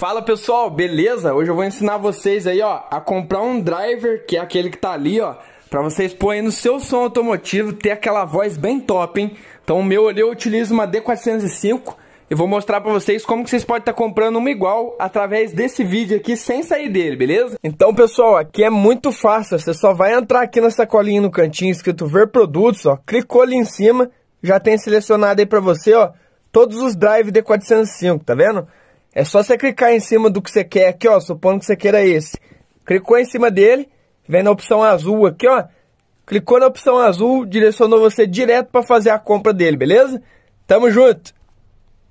Fala pessoal, beleza? Hoje eu vou ensinar vocês aí, ó, a comprar um driver, que é aquele que tá ali, ó, para vocês pôr aí no seu som automotivo, ter aquela voz bem top, hein? Então o meu ali eu utilizo uma D405 e vou mostrar para vocês como que vocês podem estar tá comprando uma igual através desse vídeo aqui sem sair dele, beleza? Então pessoal, aqui é muito fácil, você só vai entrar aqui na sacolinha no cantinho escrito ver produtos, ó, clicou ali em cima, já tem selecionado aí para você, ó, todos os drive D405, tá vendo? É só você clicar em cima do que você quer aqui, ó, supondo que você queira esse. Clicou em cima dele, vem na opção azul aqui, ó. Clicou na opção azul, direcionou você direto para fazer a compra dele, beleza? Tamo junto!